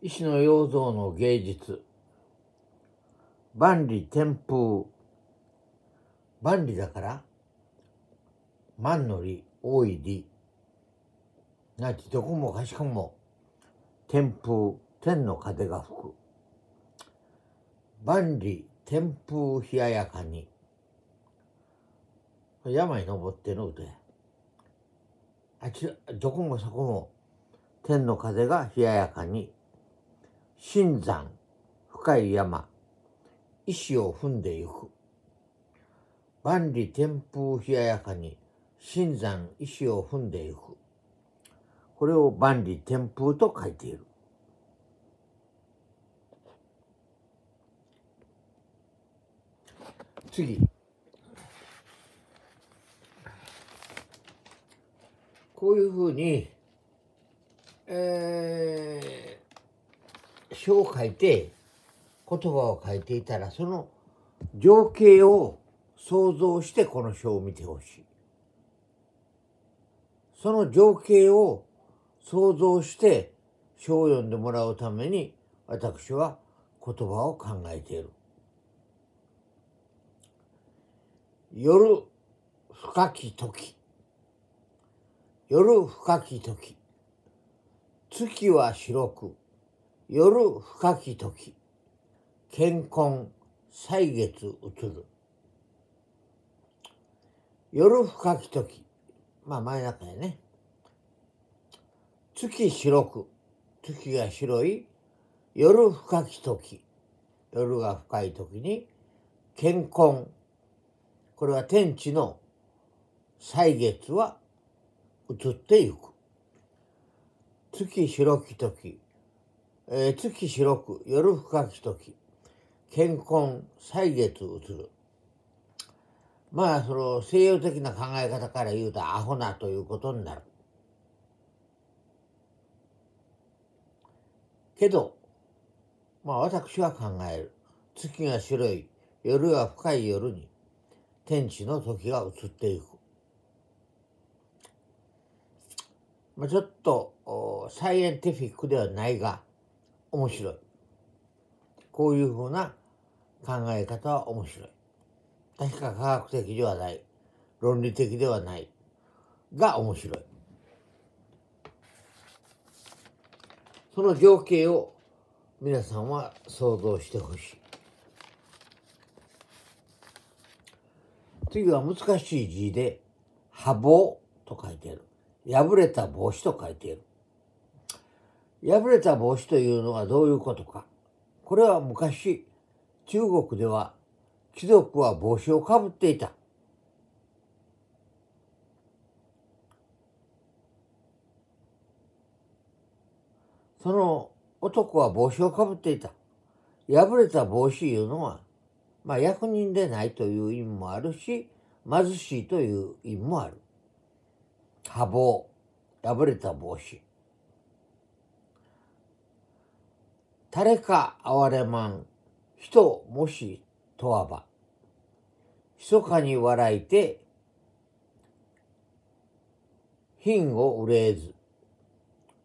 石野洋造の芸術万里天風万里だから万の利大い利なきどこもかしこも天風天の風が吹く万里天風冷ややかに山に登ってのうてあちどこもそこも天の風が冷ややかに深山、深い山、石を踏んでゆく。万里天風冷ややかに、深山石を踏んでゆく。これを万里天風と書いている。次。こういうふうに、えー、書を書いて言葉を書いていたらその情景を想像してこの書を見てほしい。その情景を想像して書を読んでもらうために私は言葉を考えている。夜深き時夜深き時月は白く夜深き時健康歳月移る夜深き時まあ真ん中やね月白く月が白い夜深き時夜が深い時に健康これは天地の歳月は移ってゆく月白き時えー、月白く夜深き時健康歳月移るまあその西洋的な考え方から言うとアホなということになるけどまあ私は考える月が白い夜は深い夜に天地の時が移っていくまあ、ちょっとサイエンティフィックではないが面白い。こういうふうな考え方は面白い。確か科学的ではない。論理的ではない。が面白い。その情景を皆さんは想像してほしい。次は難しい字で、破棒と書いてある。破れた帽子と書いてある。破れた帽子というのはどういうことか。これは昔、中国では貴族は帽子をかぶっていた。その男は帽子をかぶっていた。破れた帽子いうのは、まあ役人でないという意味もあるし、貧しいという意味もある。破防。破れた帽子。誰か哀れまん、人もし問わば。密かに笑いて、貧を憂えず、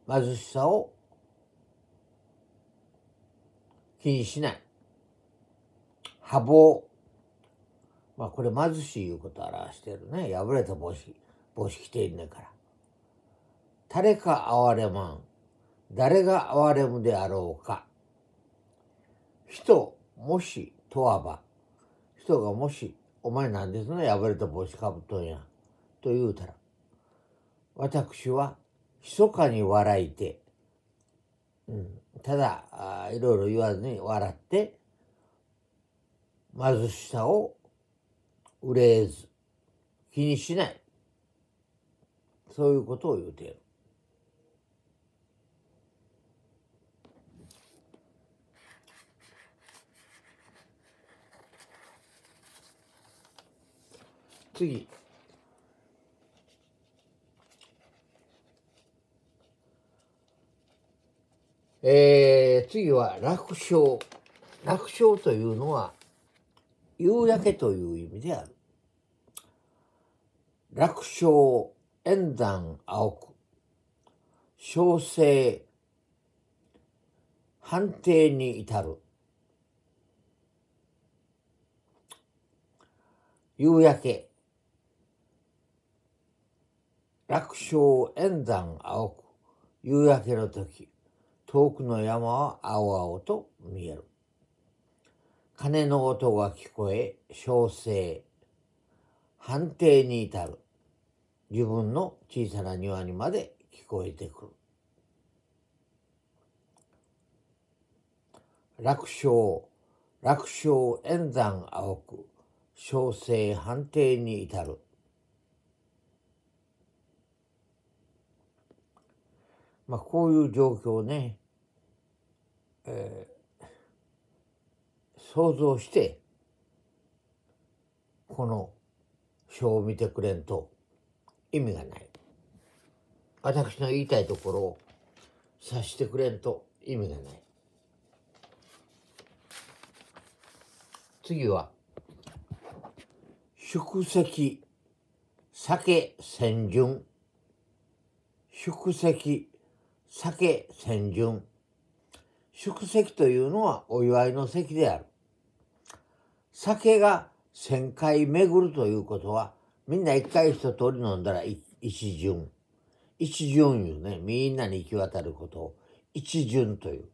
貧しさを気にしない。破防。まあこれ貧しいいうことを表してるね。破れた帽子、帽子着ていんねから。誰か哀れまん。誰が哀れむであろうか。人、もし、問わば。人がもし、お前なんですの破れた帽子かぶっとんや。と言うたら、私は、密かに笑いて、うん、ただあ、いろいろ言わずに笑って、貧しさを憂えず、気にしない。そういうことを言うている。次。えー、次は楽勝。楽勝というのは、夕焼けという意味である。楽勝、円山青く。小生、判定に至る。夕焼け。楽勝円山青く、夕焼けの時、遠くの山は青々と見える。鐘の音が聞こえ、小生。判定に至る。自分の小さな庭にまで聞こえてくる。楽勝、楽勝、円山青く、小生判定に至る。まあ、こういう状況をね、えー、想像して、この書を見てくれんと意味がない。私の言いたいところを察してくれんと意味がない。次は、宿席、酒、千順。宿席、酒千順。宿席というのはお祝いの席である。酒が千回巡るということは、みんな一回一通り飲んだら一巡。一巡いうね、みんなに行き渡ることを一巡という。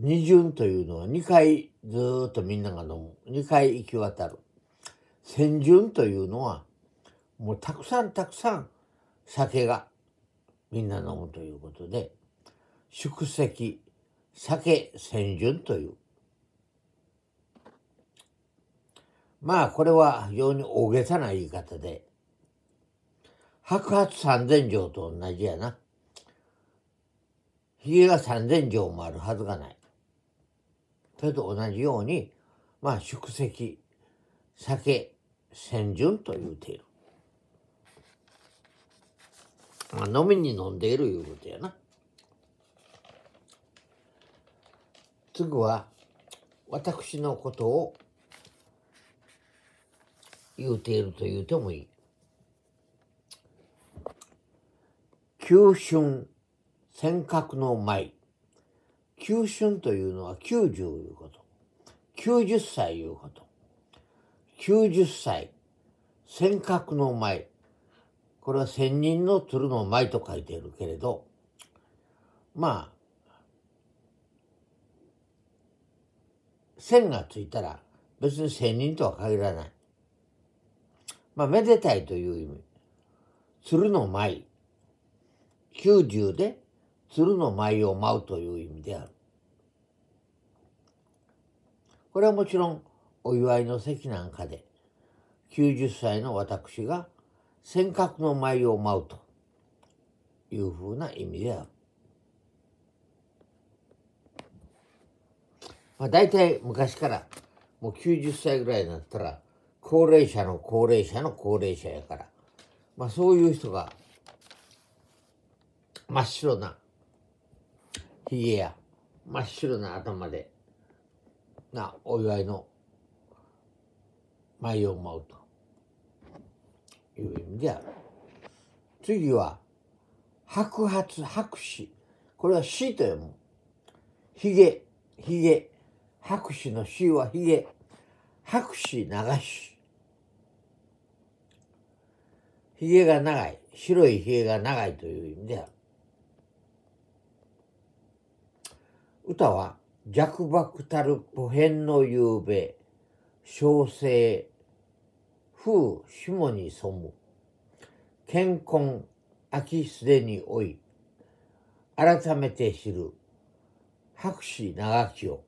二巡というのは二回ずっとみんなが飲む。二回行き渡る。千巡というのは、もうたくさんたくさん酒がみんな飲むということで、祝席、酒千順という。まあ、これは非常に大げさな言い方で、白髪三千錠と同じやな。髭が三千錠もあるはずがない。それと同じように、まあ、宿席、酒、千順というている。まあ、飲みに飲んでいるいうことやな。次は、私のことを言うていると言うてもいい。旧春、尖閣の舞。旧春というのは九十いうこと。九十歳いうこと。九十歳、尖閣の舞。これは千人の鶴の舞と書いているけれど、まあ、線がついたら別に千人とは限らない。まあ、めでたいという意味。鶴の舞。90で鶴の舞を舞うという意味である。これはもちろんお祝いの席なんかで90歳の私が尖閣の舞を舞うというふうな意味である。まあ、大体昔からもう90歳ぐらいになったら高齢者の高齢者の高齢者やから、まあ、そういう人が真っ白なひげや真っ白な頭でなお祝いの舞を舞うと。いう意味である。次は、白髪白紙。これは死と読む。ひげ、ひげ。白紙の死はひげ。白紙流し。ひげが長い。白いひげが長いという意味である。歌は、弱爆たる普遍の夕べ、小生風下に背む。健康秋すでに老い。改めて知る。白紙長清。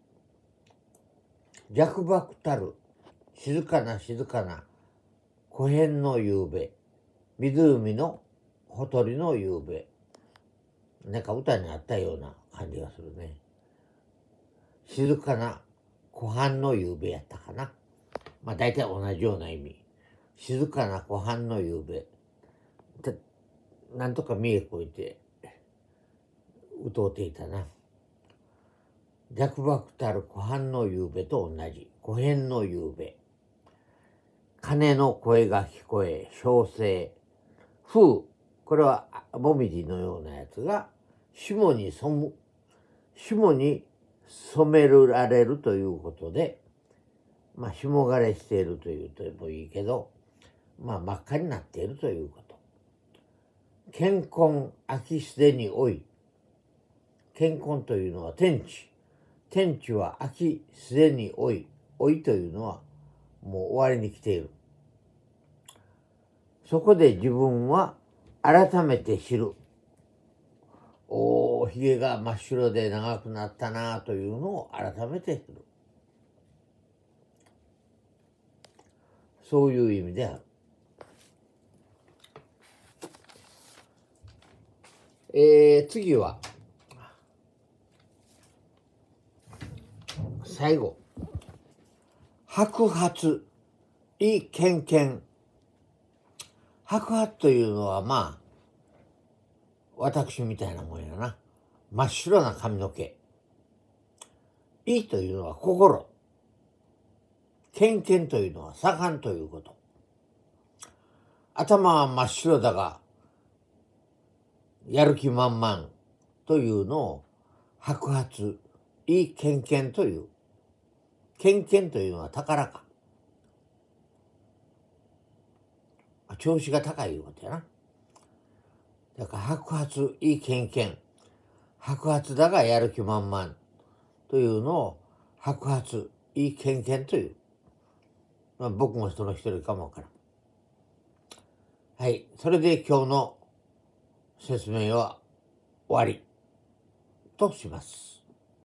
弱爆たる。静かな静かな。古変の夕べ。湖のほとりの夕べ。なんか歌にあったような感じがするね。静かな湖畔の夕べやったかな。まあ大体同じような意味。静かな湖畔の夕べ、なんとか見えこいて、うとうていたな。逆爆たる湖畔の夕べと同じ、湖辺の夕べ。鐘の声が聞こえ、小声。風、これはもみじのようなやつが、霜に染む、霜に染められるということで、まあ、霜枯れしているというともいいけど、まあ、真っ赤になっているということ。健康秋既に老い。健康というのは天地。天地は秋既に老い。老いというのはもう終わりに来ている。そこで自分は改めて知る。おお、ひげが真っ白で長くなったなというのを改めて知る。そういう意味である。えー、次は、最後。白髪、いけんけん。白髪というのは、まあ、私みたいなもんやな。真っ白な髪の毛。いというのは心。けんけんというのは盛んということ。頭は真っ白だが、やる気満々というのを白髪、いいけんけんという。けんけんというのは宝か。調子が高いいうことやな。だから白髪、いいけんけん。白髪だがやる気満々というのを白髪、いいけんけんという。まあ、僕もその一人かもわからん。はい。それで今日の説明は終わりとします。